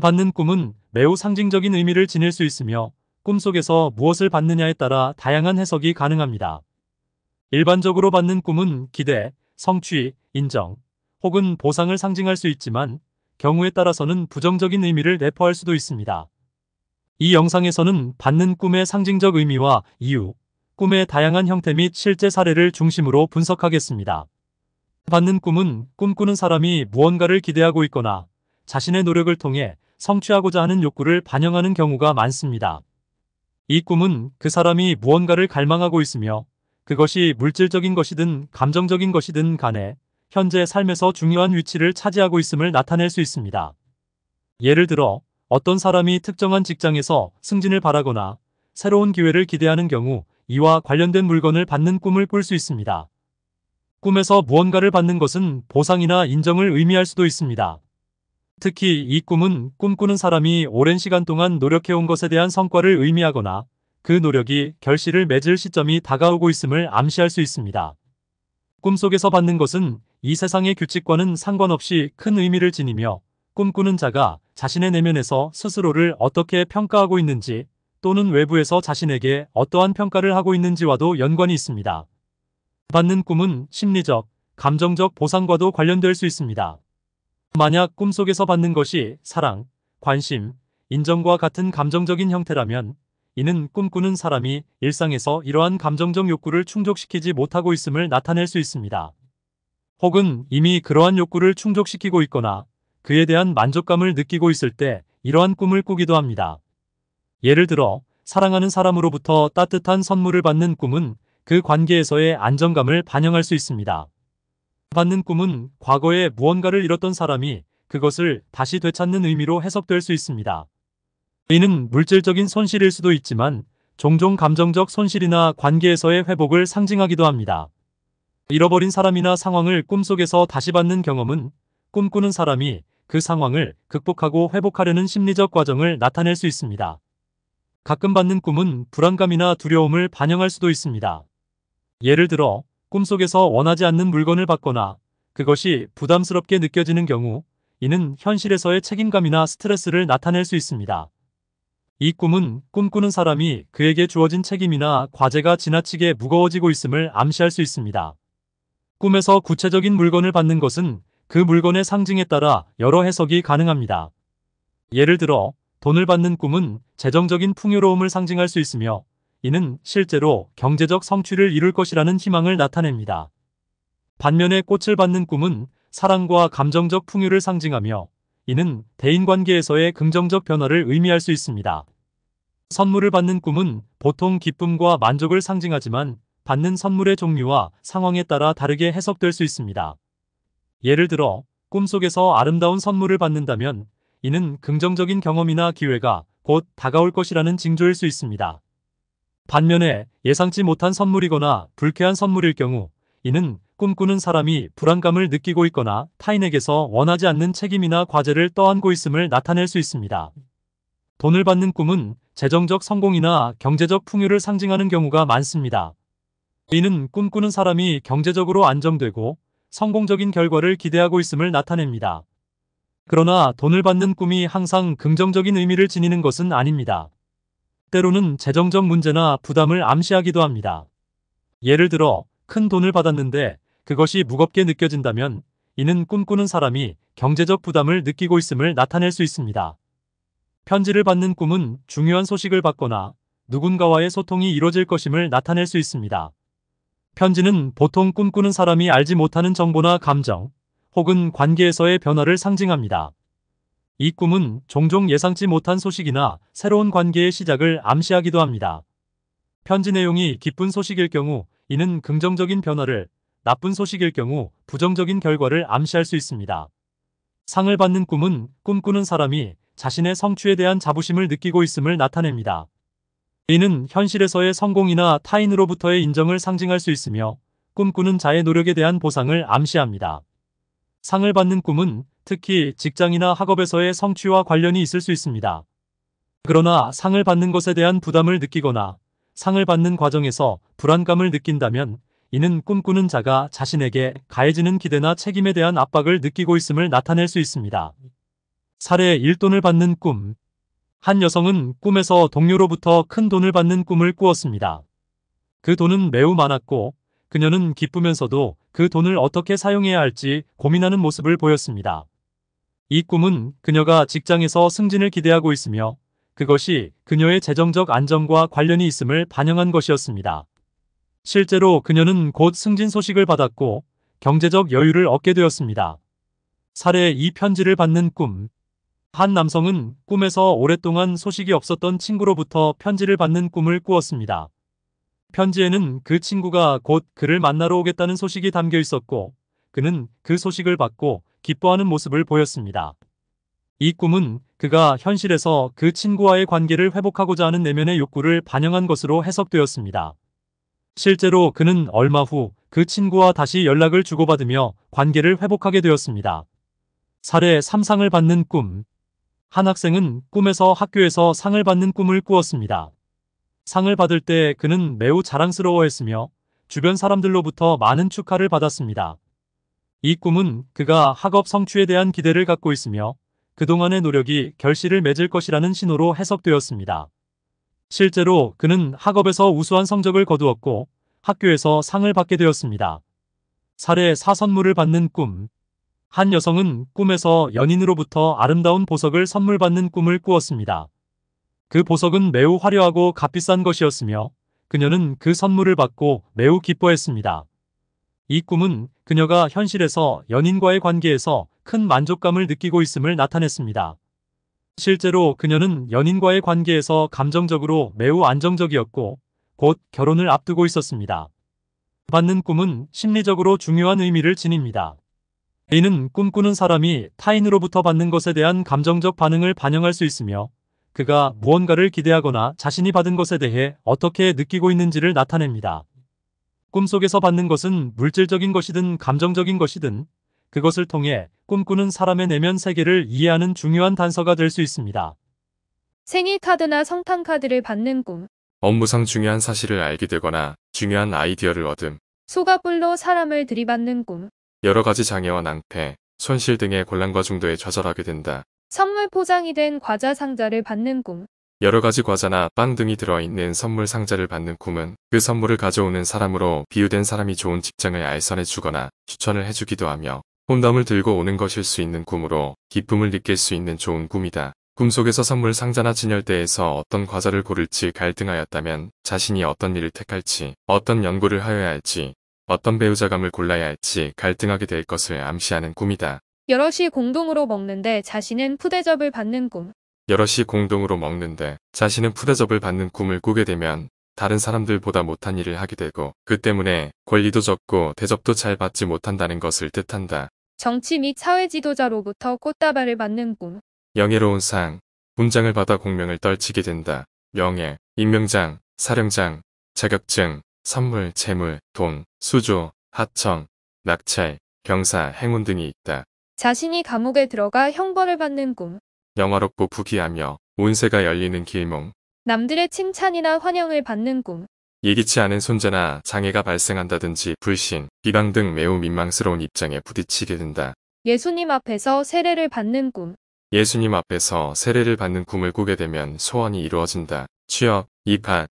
받는 꿈은 매우 상징적인 의미를 지닐 수 있으며 꿈속에서 무엇을 받느냐에 따라 다양한 해석이 가능합니다. 일반적으로 받는 꿈은 기대, 성취, 인정, 혹은 보상을 상징할 수 있지만 경우에 따라서는 부정적인 의미를 내포할 수도 있습니다. 이 영상에서는 받는 꿈의 상징적 의미와 이유, 꿈의 다양한 형태 및 실제 사례를 중심으로 분석하겠습니다. 받는 꿈은 꿈꾸는 사람이 무언가를 기대하고 있거나 자신의 노력을 통해 성취하고자 하는 욕구를 반영하는 경우가 많습니다. 이 꿈은 그 사람이 무언가를 갈망하고 있으며 그것이 물질적인 것이든 감정적인 것이든 간에 현재 삶에서 중요한 위치를 차지하고 있음을 나타낼 수 있습니다. 예를 들어 어떤 사람이 특정한 직장에서 승진을 바라거나 새로운 기회를 기대하는 경우 이와 관련된 물건을 받는 꿈을 꿀 수 있습니다. 꿈에서 무언가를 받는 것은 보상이나 인정을 의미할 수도 있습니다. 특히 이 꿈은 꿈꾸는 사람이 오랜 시간 동안 노력해온 것에 대한 성과를 의미하거나 그 노력이 결실을 맺을 시점이 다가오고 있음을 암시할 수 있습니다. 꿈속에서 받는 것은 이 세상의 규칙과는 상관없이 큰 의미를 지니며 꿈꾸는 자가 자신의 내면에서 스스로를 어떻게 평가하고 있는지 또는 외부에서 자신에게 어떠한 평가를 하고 있는지와도 연관이 있습니다. 받는 꿈은 심리적, 감정적 보상과도 관련될 수 있습니다. 만약 꿈속에서 받는 것이 사랑, 관심, 인정과 같은 감정적인 형태라면 이는 꿈꾸는 사람이 일상에서 이러한 감정적 욕구를 충족시키지 못하고 있음을 나타낼 수 있습니다. 혹은 이미 그러한 욕구를 충족시키고 있거나 그에 대한 만족감을 느끼고 있을 때 이러한 꿈을 꾸기도 합니다. 예를 들어 사랑하는 사람으로부터 따뜻한 선물을 받는 꿈은 그 관계에서의 안정감을 반영할 수 있습니다. 받는 꿈은 과거에 무언가를 잃었던 사람이 그것을 다시 되찾는 의미로 해석될 수 있습니다. 이는 물질적인 손실일 수도 있지만 종종 감정적 손실이나 관계에서의 회복을 상징하기도 합니다. 잃어버린 사람이나 상황을 꿈속에서 다시 받는 경험은 꿈꾸는 사람이 그 상황을 극복하고 회복하려는 심리적 과정을 나타낼 수 있습니다. 가끔 받는 꿈은 불안감이나 두려움을 반영할 수도 있습니다. 예를 들어 꿈속에서 원하지 않는 물건을 받거나 그것이 부담스럽게 느껴지는 경우 이는 현실에서의 책임감이나 스트레스를 나타낼 수 있습니다. 이 꿈은 꿈꾸는 사람이 그에게 주어진 책임이나 과제가 지나치게 무거워지고 있음을 암시할 수 있습니다. 꿈에서 구체적인 물건을 받는 것은 그 물건의 상징에 따라 여러 해석이 가능합니다. 예를 들어 돈을 받는 꿈은 재정적인 풍요로움을 상징할 수 있으며 이는 실제로 경제적 성취를 이룰 것이라는 희망을 나타냅니다. 반면에 꽃을 받는 꿈은 사랑과 감정적 풍요를 상징하며 이는 대인관계에서의 긍정적 변화를 의미할 수 있습니다. 선물을 받는 꿈은 보통 기쁨과 만족을 상징하지만 받는 선물의 종류와 상황에 따라 다르게 해석될 수 있습니다. 예를 들어 꿈속에서 아름다운 선물을 받는다면 이는 긍정적인 경험이나 기회가 곧 다가올 것이라는 징조일 수 있습니다. 반면에 예상치 못한 선물이거나 불쾌한 선물일 경우 이는 꿈꾸는 사람이 불안감을 느끼고 있거나 타인에게서 원하지 않는 책임이나 과제를 떠안고 있음을 나타낼 수 있습니다. 돈을 받는 꿈은 재정적 성공이나 경제적 풍요를 상징하는 경우가 많습니다. 이는 꿈꾸는 사람이 경제적으로 안정되고 성공적인 결과를 기대하고 있음을 나타냅니다. 그러나 돈을 받는 꿈이 항상 긍정적인 의미를 지니는 것은 아닙니다. 때로는 재정적 문제나 부담을 암시하기도 합니다. 예를 들어 큰 돈을 받았는데 그것이 무겁게 느껴진다면 이는 꿈꾸는 사람이 경제적 부담을 느끼고 있음을 나타낼 수 있습니다. 편지를 받는 꿈은 중요한 소식을 받거나 누군가와의 소통이 이뤄질 것임을 나타낼 수 있습니다. 편지는 보통 꿈꾸는 사람이 알지 못하는 정보나 감정 혹은 관계에서의 변화를 상징합니다. 이 꿈은 종종 예상치 못한 소식이나 새로운 관계의 시작을 암시하기도 합니다. 편지 내용이 기쁜 소식일 경우 이는 긍정적인 변화를, 나쁜 소식일 경우 부정적인 결과를 암시할 수 있습니다. 상을 받는 꿈은 꿈꾸는 사람이 자신의 성취에 대한 자부심을 느끼고 있음을 나타냅니다. 이는 현실에서의 성공이나 타인으로부터의 인정을 상징할 수 있으며 꿈꾸는 자의 노력에 대한 보상을 암시합니다. 상을 받는 꿈은 특히 직장이나 학업에서의 성취와 관련이 있을 수 있습니다. 그러나 상을 받는 것에 대한 부담을 느끼거나 상을 받는 과정에서 불안감을 느낀다면 이는 꿈꾸는 자가 자신에게 가해지는 기대나 책임에 대한 압박을 느끼고 있음을 나타낼 수 있습니다. 사례 1돈을 받는 꿈 한 여성은 꿈에서 동료로부터 큰 돈을 받는 꿈을 꾸었습니다. 그 돈은 매우 많았고 그녀는 기쁘면서도 그 돈을 어떻게 사용해야 할지 고민하는 모습을 보였습니다. 이 꿈은 그녀가 직장에서 승진을 기대하고 있으며 그것이 그녀의 재정적 안정과 관련이 있음을 반영한 것이었습니다. 실제로 그녀는 곧 승진 소식을 받았고 경제적 여유를 얻게 되었습니다. 사례 이 편지를 받는 꿈. 한 남성은 꿈에서 오랫동안 소식이 없었던 친구로부터 편지를 받는 꿈을 꾸었습니다. 편지에는 그 친구가 곧 그를 만나러 오겠다는 소식이 담겨 있었고 그는 그 소식을 받고 기뻐하는 모습을 보였습니다. 이 꿈은 그가 현실에서 그 친구와의 관계를 회복하고자 하는 내면의 욕구를 반영한 것으로 해석되었습니다. 실제로 그는 얼마 후 그 친구와 다시 연락을 주고받으며 관계를 회복하게 되었습니다. 사례 3상을 받는 꿈 한 학생은 꿈에서 학교에서 상을 받는 꿈을 꾸었습니다. 상을 받을 때 그는 매우 자랑스러워했으며 주변 사람들로부터 많은 축하를 받았습니다. 이 꿈은 그가 학업 성취에 대한 기대를 갖고 있으며 그동안의 노력이 결실을 맺을 것이라는 신호로 해석되었습니다. 실제로 그는 학업에서 우수한 성적을 거두었고 학교에서 상을 받게 되었습니다. 사례 4선물을 받는 꿈한 여성은 꿈에서 연인으로부터 아름다운 보석을 선물 받는 꿈을 꾸었습니다. 그 보석은 매우 화려하고 값비싼 것이었으며 그녀는 그 선물을 받고 매우 기뻐했습니다. 이 꿈은 그녀가 현실에서 연인과의 관계에서 큰 만족감을 느끼고 있음을 나타냈습니다. 실제로 그녀는 연인과의 관계에서 감정적으로 매우 안정적이었고 곧 결혼을 앞두고 있었습니다. 받는 꿈은 심리적으로 중요한 의미를 지닙니다. a 는 꿈꾸는 사람이 타인으로부터 받는 것에 대한 감정적 반응을 반영할 수 있으며 그가 무언가를 기대하거나 자신이 받은 것에 대해 어떻게 느끼고 있는지를 나타냅니다. 꿈속에서 받는 것은 물질적인 것이든 감정적인 것이든 그것을 통해 꿈꾸는 사람의 내면 세계를 이해하는 중요한 단서가 될 수 있습니다. 생일 카드나 성탄 카드를 받는 꿈. 업무상 중요한 사실을 알게 되거나 중요한 아이디어를 얻음. 소가불로 사람을 들이받는 꿈. 여러 가지 장애와 낭패, 손실 등의 곤란과 중도에 좌절하게 된다. 선물 포장이 된 과자 상자를 받는 꿈. 여러 가지 과자나 빵 등이 들어있는 선물 상자를 받는 꿈은 그 선물을 가져오는 사람으로 비유된 사람이 좋은 직장을 알선해 주거나 추천을 해주기도 하며 혼담을 들고 오는 것일 수 있는 꿈으로 기쁨을 느낄 수 있는 좋은 꿈이다. 꿈속에서 선물 상자나 진열대에서 어떤 과자를 고를지 갈등하였다면 자신이 어떤 일을 택할지 어떤 연구를 하여야 할지 어떤 배우자감을 골라야 할지 갈등하게 될 것을 암시하는 꿈이다. 여럿이 공동으로 먹는데 자신은 푸대접을 받는 꿈. 여럿이 공동으로 먹는데 자신은 푸대접을 받는 꿈을 꾸게 되면 다른 사람들보다 못한 일을 하게 되고 그 때문에 권리도 적고 대접도 잘 받지 못한다는 것을 뜻한다. 정치 및 사회 지도자로부터 꽃다발을 받는 꿈. 영예로운 상, 문장을 받아 공명을 떨치게 된다. 명예, 임명장, 사령장, 자격증, 선물, 재물, 돈, 수조, 하청, 낙찰, 병사, 행운 등이 있다. 자신이 감옥에 들어가 형벌을 받는 꿈. 영화롭고 부귀하며 운세가 열리는 길몽. 남들의 칭찬이나 환영을 받는 꿈. 예기치 않은 손자나 장애가 발생한다든지 불신, 비방 등 매우 민망스러운 입장에 부딪히게 된다. 예수님 앞에서 세례를 받는 꿈. 예수님 앞에서 세례를 받는 꿈을 꾸게 되면 소원이 이루어진다. 취업, 입학,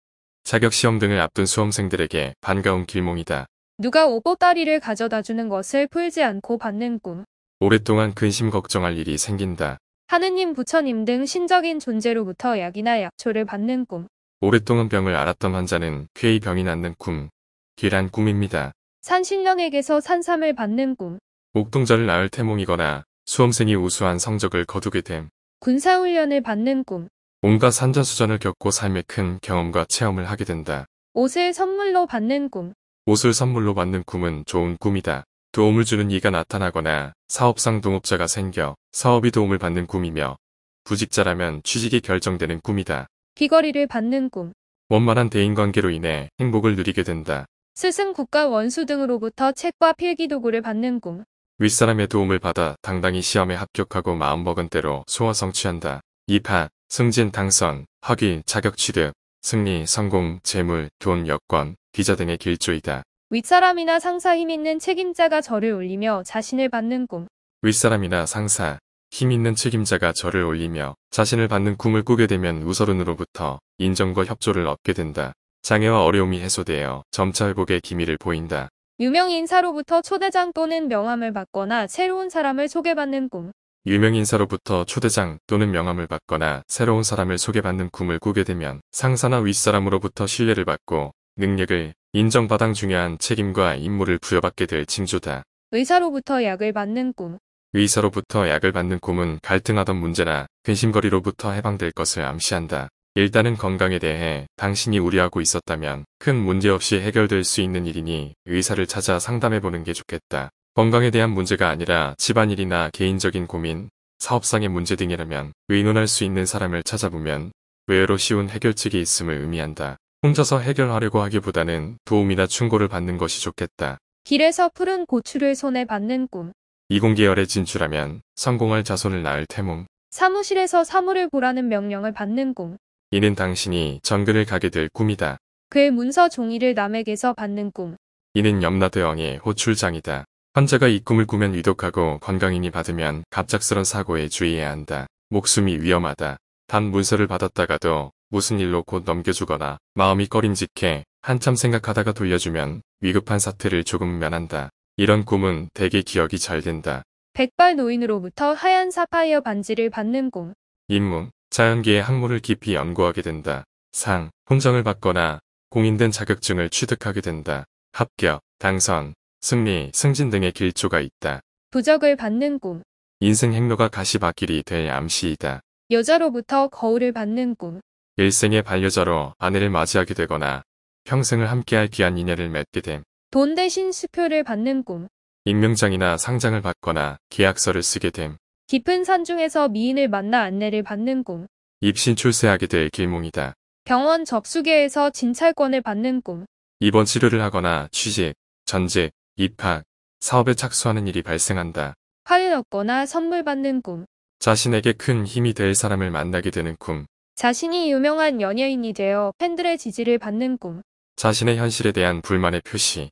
자격시험 등을 앞둔 수험생들에게 반가운 길몽이다. 누가 오보따리를 가져다 주는 것을 풀지 않고 받는 꿈. 오랫동안 근심 걱정할 일이 생긴다. 하느님 부처님 등 신적인 존재로부터 약이나 약초를 받는 꿈. 오랫동안 병을 앓았던 환자는 쾌히 병이 낫는 꿈. 길한 꿈입니다. 산신령에게서 산삼을 받는 꿈. 옥동자를 낳을 태몽이거나 수험생이 우수한 성적을 거두게 됨. 군사훈련을 받는 꿈. 온갖 산전수전을 겪고 삶의 큰 경험과 체험을 하게 된다. 옷을 선물로 받는 꿈. 옷을 선물로 받는 꿈은 좋은 꿈이다. 도움을 주는 이가 나타나거나 사업상 동업자가 생겨 사업이 도움을 받는 꿈이며 부직자라면 취직이 결정되는 꿈이다. 귀걸이를 받는 꿈. 원만한 대인관계로 인해 행복을 누리게 된다. 스승 국가 원수 등으로부터 책과 필기 도구를 받는 꿈. 윗사람의 도움을 받아 당당히 시험에 합격하고 마음먹은 대로 소화 성취한다. 2파, 승진 당선, 학위, 자격 취득, 승리, 성공, 재물, 돈, 여권, 비자 등의 길조이다. 윗사람이나 상사 힘 있는 책임자가 저를 올리며 자신을 받는 꿈. 윗사람이나 상사, 힘 있는 책임자가 저를 올리며 자신을 받는 꿈을 꾸게 되면 우서른으로부터 인정과 협조를 얻게 된다. 장애와 어려움이 해소되어 점차 회복의 기미를 보인다. 유명 인사로부터 초대장 또는 명함을 받거나 새로운 사람을 소개받는 꿈. 유명 인사로부터 초대장 또는 명함을 받거나 새로운 사람을 소개받는 꿈을 꾸게 되면 상사나 윗사람으로부터 신뢰를 받고 능력을 인정받아 중요한 책임과 임무를 부여받게 될 징조다. 의사로부터 약을 받는 꿈. 의사로부터 약을 받는 꿈은 갈등하던 문제나 근심거리로부터 해방될 것을 암시한다. 일단은 건강에 대해 당신이 우려하고 있었다면 큰 문제 없이 해결될 수 있는 일이니 의사를 찾아 상담해보는 게 좋겠다. 건강에 대한 문제가 아니라 집안일이나 개인적인 고민, 사업상의 문제 등이라면 의논할 수 있는 사람을 찾아보면 외로 쉬운 해결책이 있음을 의미한다. 혼자서 해결하려고 하기보다는 도움이나 충고를 받는 것이 좋겠다. 길에서 푸른 고추를 손에 받는 꿈. 이공계열에 진출하면 성공할 자손을 낳을 태몽. 사무실에서 사물을 보라는 명령을 받는 꿈. 이는 당신이 정글을 가게 될 꿈이다. 그의 문서 종이를 남에게서 받는 꿈. 이는 염라대왕의 호출장이다. 환자가 이 꿈을 꾸면 위독하고 건강인이 받으면 갑작스런 사고에 주의해야 한다. 목숨이 위험하다. 단 문서를 받았다가도 무슨 일로 곧 넘겨주거나 마음이 꺼림직해 한참 생각하다가 돌려주면 위급한 사태를 조금 면한다. 이런 꿈은 대개 기억이 잘 된다. 백발 노인으로부터 하얀 사파이어 반지를 받는 꿈. 임무, 자연계의 학문을 깊이 연구하게 된다. 상, 훈장을 받거나 공인된 자격증을 취득하게 된다. 합격, 당선, 승리, 승진 등의 길조가 있다. 부적을 받는 꿈. 인생 행로가 가시밭길이 될 암시이다. 여자로부터 거울을 받는 꿈. 일생의 반려자로 아내를 맞이하게 되거나 평생을 함께할 귀한 인연을 맺게 됨. 돈 대신 수표를 받는 꿈. 임명장이나 상장을 받거나 계약서를 쓰게 됨. 깊은 산 중에서 미인을 만나 안내를 받는 꿈. 입신 출세하게 될 길몽이다. 병원 접수계에서 진찰권을 받는 꿈. 입원 치료를 하거나 취직, 전직, 입학, 사업에 착수하는 일이 발생한다. 화를 얻거나 선물 받는 꿈. 자신에게 큰 힘이 될 사람을 만나게 되는 꿈. 자신이 유명한 연예인이 되어 팬들의 지지를 받는 꿈. 자신의 현실에 대한 불만의 표시.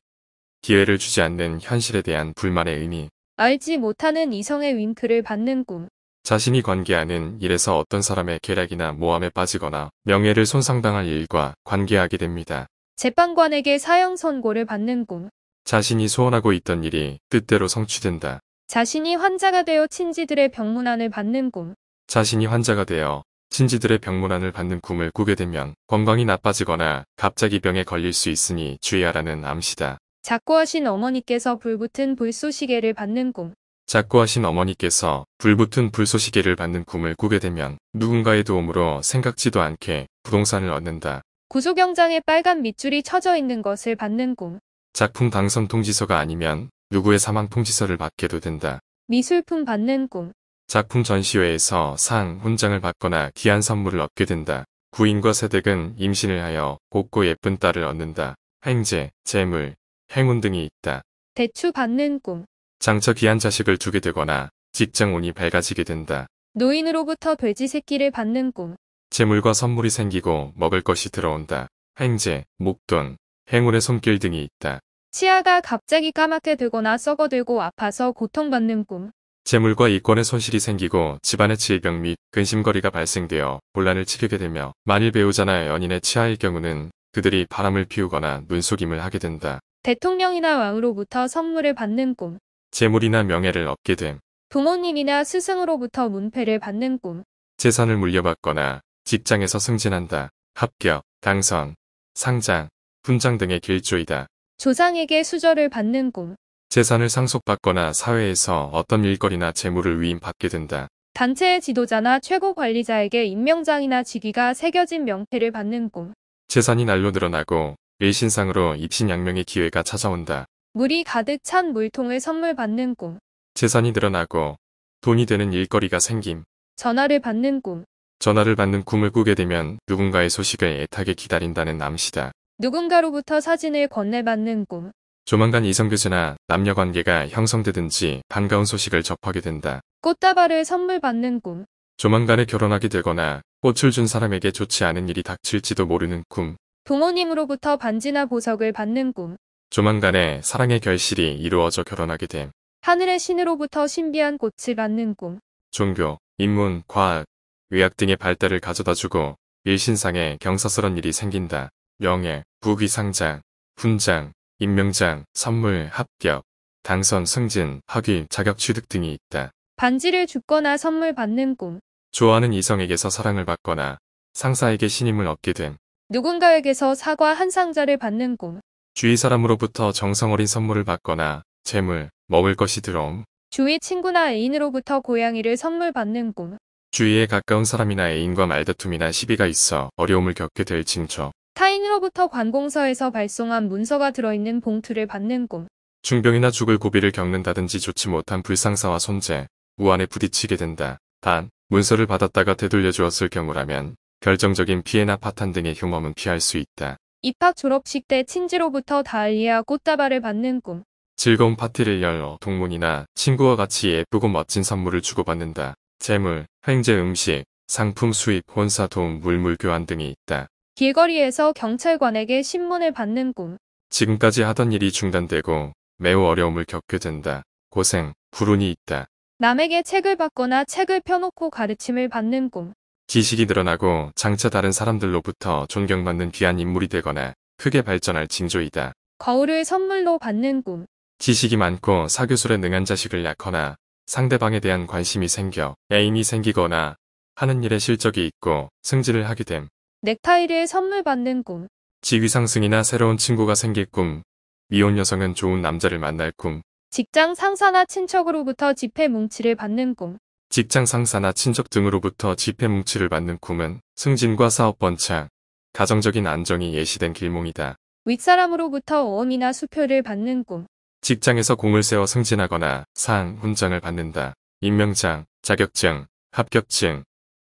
기회를 주지 않는 현실에 대한 불만의 의미. 알지 못하는 이성의 윙크를 받는 꿈. 자신이 관계하는 일에서 어떤 사람의 계략이나 모함에 빠지거나 명예를 손상당할 일과 관계하게 됩니다. 재판관에게 사형 선고를 받는 꿈. 자신이 소원하고 있던 일이 뜻대로 성취된다. 자신이 환자가 되어 친지들의 병문안을 받는 꿈. 자신이 환자가 되어 신지들의 병문안을 받는 꿈을 꾸게 되면 건강이 나빠지거나 갑자기 병에 걸릴 수 있으니 주의하라는 암시다. 작고하신 어머니께서 불붙은 불쏘시개를 받는 꿈. 작고하신 어머니께서 불붙은 불쏘시개를 받는 꿈을 꾸게 되면 누군가의 도움으로 생각지도 않게 부동산을 얻는다. 구속영장에 빨간 밑줄이 쳐져 있는 것을 받는 꿈. 작품 당선 통지서가 아니면 누구의 사망 통지서를 받게도 된다. 미술품 받는 꿈. 작품 전시회에서 상, 훈장을 받거나 귀한 선물을 얻게 된다. 구인과 세댁은 임신을 하여 곱고 예쁜 딸을 얻는다. 행제, 재물, 행운 등이 있다. 대추 받는 꿈. 장처 귀한 자식을 주게 되거나 직장 운이 밝아지게 된다. 노인으로부터 돼지 새끼를 받는 꿈. 재물과 선물이 생기고 먹을 것이 들어온다. 행제, 목돈, 행운의 손길 등이 있다. 치아가 갑자기 까맣게 되거나 썩어들고 아파서 고통받는 꿈. 재물과 이권의 손실이 생기고 집안의 질병 및 근심거리가 발생되어 혼란을 치르게 되며 만일 배우자나 연인의 치아일 경우는 그들이 바람을 피우거나 눈속임을 하게 된다. 대통령이나 왕으로부터 선물을 받는 꿈. 재물이나 명예를 얻게 됨. 부모님이나 스승으로부터 문패를 받는 꿈. 재산을 물려받거나 직장에서 승진한다. 합격, 당선, 상장, 훈장 등의 길조이다. 조상에게 수저를 받는 꿈. 재산을 상속받거나 사회에서 어떤 일거리나 재물을 위임받게 된다. 단체의 지도자나 최고 관리자에게 임명장이나 직위가 새겨진 명패를 받는 꿈. 재산이 날로 늘어나고 일신상으로 입신양명의 기회가 찾아온다. 물이 가득 찬 물통을 선물 받는 꿈. 재산이 늘어나고 돈이 되는 일거리가 생김. 전화를 받는 꿈. 전화를 받는 꿈을 꾸게 되면 누군가의 소식을 애타게 기다린다는 암시다. 누군가로부터 사진을 건네받는 꿈. 조만간 이성교제나 남녀관계가 형성되든지 반가운 소식을 접하게 된다. 꽃다발을 선물 받는 꿈. 조만간에 결혼하게 되거나 꽃을 준 사람에게 좋지 않은 일이 닥칠지도 모르는 꿈. 부모님으로부터 반지나 보석을 받는 꿈. 조만간에 사랑의 결실이 이루어져 결혼하게 됨. 하늘의 신으로부터 신비한 꽃을 받는 꿈. 종교, 인문, 과학, 의학 등의 발달을 가져다주고 일신상에 경사스런 일이 생긴다. 명예, 부귀상장, 훈장, 임명장, 선물, 합격, 당선, 승진, 학위, 자격 취득 등이 있다. 반지를 줍거나 선물 받는 꿈. 좋아하는 이성에게서 사랑을 받거나 상사에게 신임을 얻게 된. 누군가에게서 사과 한 상자를 받는 꿈. 주위 사람으로부터 정성어린 선물을 받거나 재물, 먹을 것이 들어옴. 주위 친구나 애인으로부터 고양이를 선물 받는 꿈. 주위에 가까운 사람이나 애인과 말다툼이나 시비가 있어 어려움을 겪게 될 징조. 타인으로부터 관공서에서 발송한 문서가 들어있는 봉투를 받는 꿈. 중병이나 죽을 고비를 겪는다든지 좋지 못한 불상사와 손재, 우한에 부딪히게 된다. 단, 문서를 받았다가 되돌려 주었을 경우라면 결정적인 피해나 파탄 등의 흉험은 피할 수 있다. 입학 졸업식 때 친지로부터 달리아 꽃다발을 받는 꿈. 즐거운 파티를 열어 동문이나 친구와 같이 예쁘고 멋진 선물을 주고받는다. 재물, 횡재 음식, 상품 수입, 혼사 도움, 물물 교환 등이 있다. 길거리에서 경찰관에게 신문을 받는 꿈. 지금까지 하던 일이 중단되고 매우 어려움을 겪게 된다. 고생, 불운이 있다. 남에게 책을 받거나 책을 펴놓고 가르침을 받는 꿈. 지식이 늘어나고 장차 다른 사람들로부터 존경받는 귀한 인물이 되거나 크게 발전할 징조이다. 거울을 선물로 받는 꿈. 지식이 많고 사교술에 능한 자식을 낳거나 상대방에 대한 관심이 생겨 애인이 생기거나 하는 일에 실적이 있고 승진을 하게 됨. 넥타이를 선물 받는 꿈. 지위 상승이나 새로운 친구가 생길 꿈. 미혼 여성은 좋은 남자를 만날 꿈. 직장 상사나 친척으로부터 지폐 뭉치를 받는 꿈. 직장 상사나 친척 등으로부터 지폐 뭉치를 받는 꿈은 승진과 사업 번창, 가정적인 안정이 예시된 길몽이다. 윗사람으로부터 어음이나 수표를 받는 꿈. 직장에서 공을 세워 승진하거나 상, 훈장을 받는다. 임명장, 자격증, 합격증,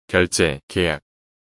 결제, 계약,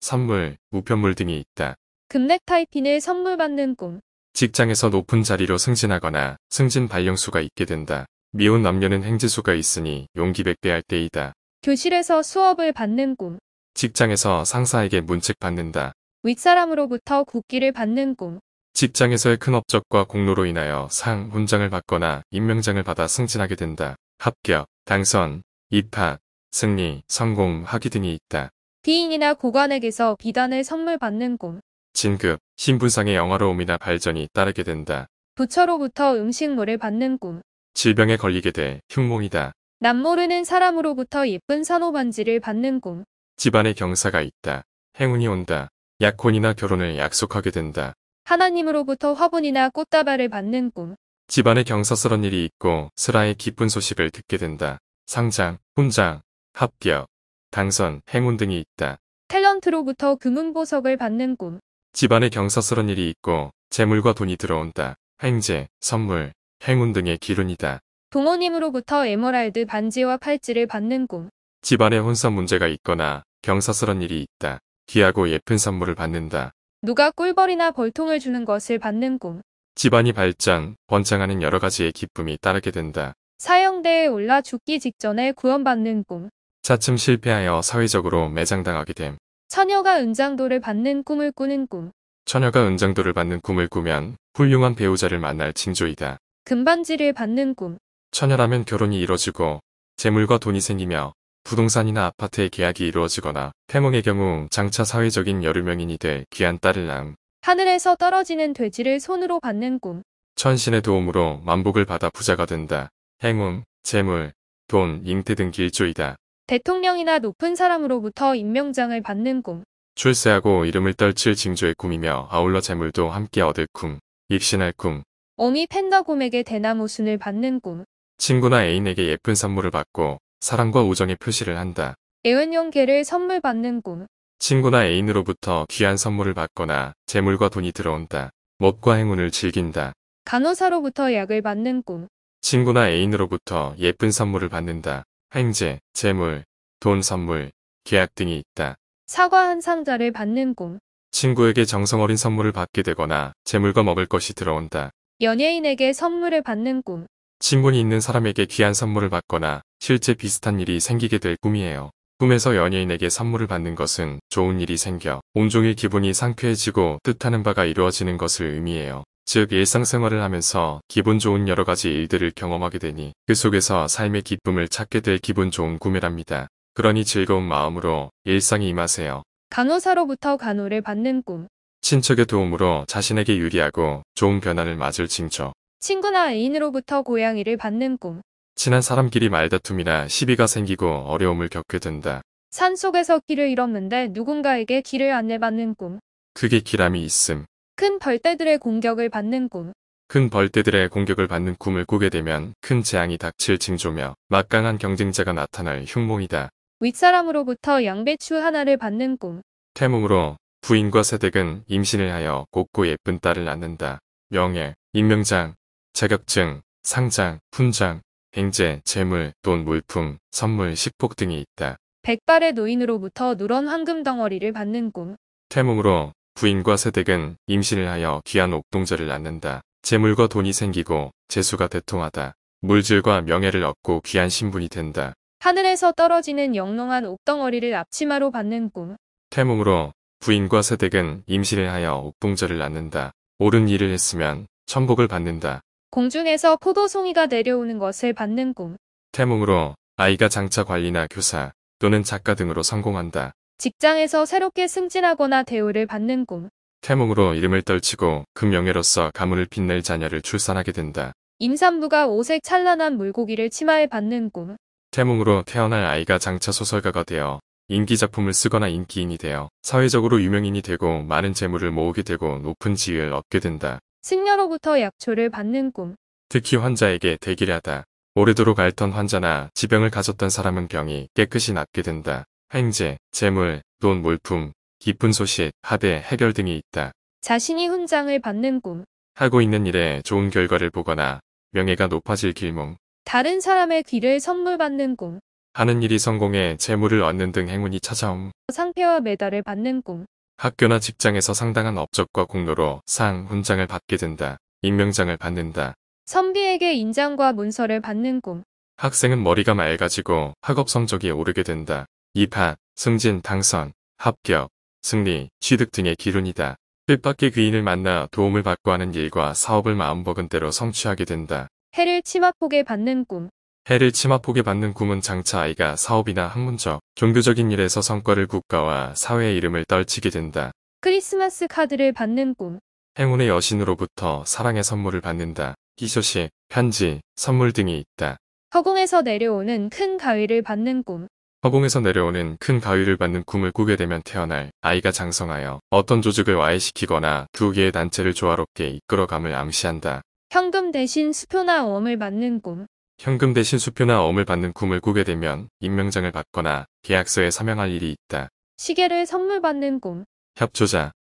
선물, 우편물 등이 있다. 금렉 타이핀을 선물 받는 꿈. 직장에서 높은 자리로 승진하거나 승진 발령수가 있게 된다. 미혼 남녀는 행지수가 있으니 용기 백배할 때이다. 교실에서 수업을 받는 꿈. 직장에서 상사에게 문책 받는다. 윗사람으로부터 국기를 받는 꿈. 직장에서의 큰 업적과 공로로 인하여 상, 훈장을 받거나 임명장을 받아 승진하게 된다. 합격, 당선, 입학, 승리, 성공, 학위 등이 있다. 귀인이나 고관에게서 비단을 선물 받는 꿈. 진급, 신분상의 영화로움이나 발전이 따르게 된다. 부처로부터 음식물을 받는 꿈. 질병에 걸리게 돼 흉몽이다. 남 모르는 사람으로부터 예쁜 산호 반지를 받는 꿈. 집안에 경사가 있다. 행운이 온다. 약혼이나 결혼을 약속하게 된다. 하나님으로부터 화분이나 꽃다발을 받는 꿈. 집안에 경사스런 일이 있고 슬하의 기쁜 소식을 듣게 된다. 상장, 훈장, 합격, 당선, 행운 등이 있다. 탤런트로부터 금은보석을 받는 꿈. 집안에 경사스런 일이 있고 재물과 돈이 들어온다. 횡재, 선물, 행운 등의 기운이다. 부모님으로부터 에메랄드 반지와 팔찌를 받는 꿈. 집안에 혼사 문제가 있거나 경사스런 일이 있다. 귀하고 예쁜 선물을 받는다. 누가 꿀벌이나 벌통을 주는 것을 받는 꿈. 집안이 발전, 번창하는 여러 가지의 기쁨이 따르게 된다. 사형대에 올라 죽기 직전에 구원받는 꿈. 차츰 실패하여 사회적으로 매장당하게 됨. 처녀가 은장도를 받는 꿈을 꾸는 꿈. 처녀가 은장도를 받는 꿈을 꾸면 훌륭한 배우자를 만날 징조이다. 금반지를 받는 꿈. 처녀라면 결혼이 이뤄지고 재물과 돈이 생기며 부동산이나 아파트의 계약이 이루어지거나 태몽의 경우 장차 사회적인 여류명인이 될 귀한 딸을 낳음. 하늘에서 떨어지는 돼지를 손으로 받는 꿈. 천신의 도움으로 만복을 받아 부자가 된다. 행운, 재물, 돈, 잉태 등 길조이다. 대통령이나 높은 사람으로부터 임명장을 받는 꿈. 출세하고 이름을 떨칠 징조의 꿈이며 아울러 재물도 함께 얻을 꿈. 입신할 꿈. 어미 팬더곰에게 대나무순을 받는 꿈. 친구나 애인에게 예쁜 선물을 받고 사랑과 우정의 표시를 한다. 애완용개를 선물 받는 꿈. 친구나 애인으로부터 귀한 선물을 받거나 재물과 돈이 들어온다. 멋과 행운을 즐긴다. 간호사로부터 약을 받는 꿈. 친구나 애인으로부터 예쁜 선물을 받는다. 행재 재물, 돈 선물, 계약 등이 있다. 사과 한 상자를 받는 꿈. 친구에게 정성어린 선물을 받게 되거나 재물과 먹을 것이 들어온다. 연예인에게 선물을 받는 꿈. 친분이 있는 사람에게 귀한 선물을 받거나 실제 비슷한 일이 생기게 될 꿈이에요. 꿈에서 연예인에게 선물을 받는 것은 좋은 일이 생겨 온종일 기분이 상쾌해지고 뜻하는 바가 이루어지는 것을 의미해요. 즉 일상생활을 하면서 기분 좋은 여러가지 일들을 경험하게 되니 그 속에서 삶의 기쁨을 찾게 될 기분 좋은 구매랍니다. 그러니 즐거운 마음으로 일상에 임하세요. 간호사로부터 간호를 받는 꿈. 친척의 도움으로 자신에게 유리하고 좋은 변화를 맞을 징조. 친구나 애인으로부터 고양이를 받는 꿈. 친한 사람끼리 말다툼이나 시비가 생기고 어려움을 겪게 된다. 산속에서 길을 잃었는데 누군가에게 길을 안내받는 꿈. 그게 길함이 있음. 큰 벌떼들의 공격을 받는 꿈. 큰 벌떼들의 공격을 받는 꿈을 꾸게 되면 큰 재앙이 닥칠 징조며 막강한 경쟁자가 나타날 흉몽이다. 윗사람으로부터 양배추 하나를 받는 꿈. 태몽으로 부인과 세댁은 임신을 하여 곱고 예쁜 딸을 낳는다. 명예, 임명장, 자격증, 상장, 훈장, 행제, 재물, 돈, 물품, 선물, 식복 등이 있다. 백발의 노인으로부터 누런 황금 덩어리를 받는 꿈. 태몽으로 부인과 세댁은 임신을 하여 귀한 옥동자를 낳는다. 재물과 돈이 생기고 재수가 대통하다. 물질과 명예를 얻고 귀한 신분이 된다. 하늘에서 떨어지는 영롱한 옥덩어리를 앞치마로 받는 꿈. 태몽으로 부인과 세댁은 임신을 하여 옥동자를 낳는다. 옳은 일을 했으면 천복을 받는다. 공중에서 포도송이가 내려오는 것을 받는 꿈. 태몽으로 아이가 장차 관리나 교사 또는 작가 등으로 성공한다. 직장에서 새롭게 승진하거나 대우를 받는 꿈. 태몽으로 이름을 떨치고 그 명예로서 가문을 빛낼 자녀를 출산하게 된다. 임산부가 오색 찬란한 물고기를 치마에 받는 꿈. 태몽으로 태어날 아이가 장차 소설가가 되어 인기 작품을 쓰거나 인기인이 되어 사회적으로 유명인이 되고 많은 재물을 모으게 되고 높은 지위를 얻게 된다. 승려로부터 약초를 받는 꿈. 특히 환자에게 대기를 하다. 오래도록 앓던 환자나 지병을 가졌던 사람은 병이 깨끗이 낫게 된다. 행재 재물, 돈물품 기쁜 소식, 합의, 해결 등이 있다. 자신이 훈장을 받는 꿈. 하고 있는 일에 좋은 결과를 보거나 명예가 높아질 길몽. 다른 사람의 귀를 선물 받는 꿈. 하는 일이 성공해 재물을 얻는 등 행운이 찾아옴. 상패와 메달을 받는 꿈. 학교나 직장에서 상당한 업적과 공로로 상, 훈장을 받게 된다. 임명장을 받는다. 선비에게 인장과 문서를 받는 꿈. 학생은 머리가 맑아지고 학업 성적이 오르게 된다. 입파 승진, 당선, 합격, 승리, 취득 등의 기운이다 뜻밖의 귀인을 만나 도움을 받고 하는 일과 사업을 마음먹은 대로 성취하게 된다. 해를 치마폭에 받는 꿈 해를 치마폭에 받는 꿈은 장차 아이가 사업이나 학문적, 종교적인 일에서 성과를 국가와 사회의 이름을 떨치게 된다. 크리스마스 카드를 받는 꿈 행운의 여신으로부터 사랑의 선물을 받는다. 기소식 편지, 선물 등이 있다. 허공에서 내려오는 큰 가위를 받는 꿈 허공에서 내려오는 큰 가위를 받는 꿈을 꾸게 되면 태어날 아이가 장성하여 어떤 조직을 와해시키거나 두 개의 단체를 조화롭게 이끌어감을 암시한다. 현금 대신 수표나 어음을 받는 꿈. 현금 대신 수표나 어음을 받는 꿈을 꾸게 되면 임명장을 받거나 계약서에 서명할 일이 있다. 시계를 선물 받는 꿈. 협조자,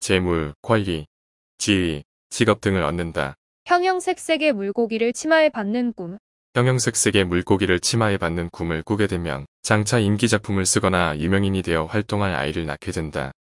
재물, 권리, 지위, 직업 등을 얻는다. 형형색색의 물고기를 치마에 받는 꿈. 형형색색의 물고기를 치마에 받는 꿈을 꾸게 되면 장차 인기 작품을 쓰거나 유명인이 되어 활동할 아이를 낳게 된다.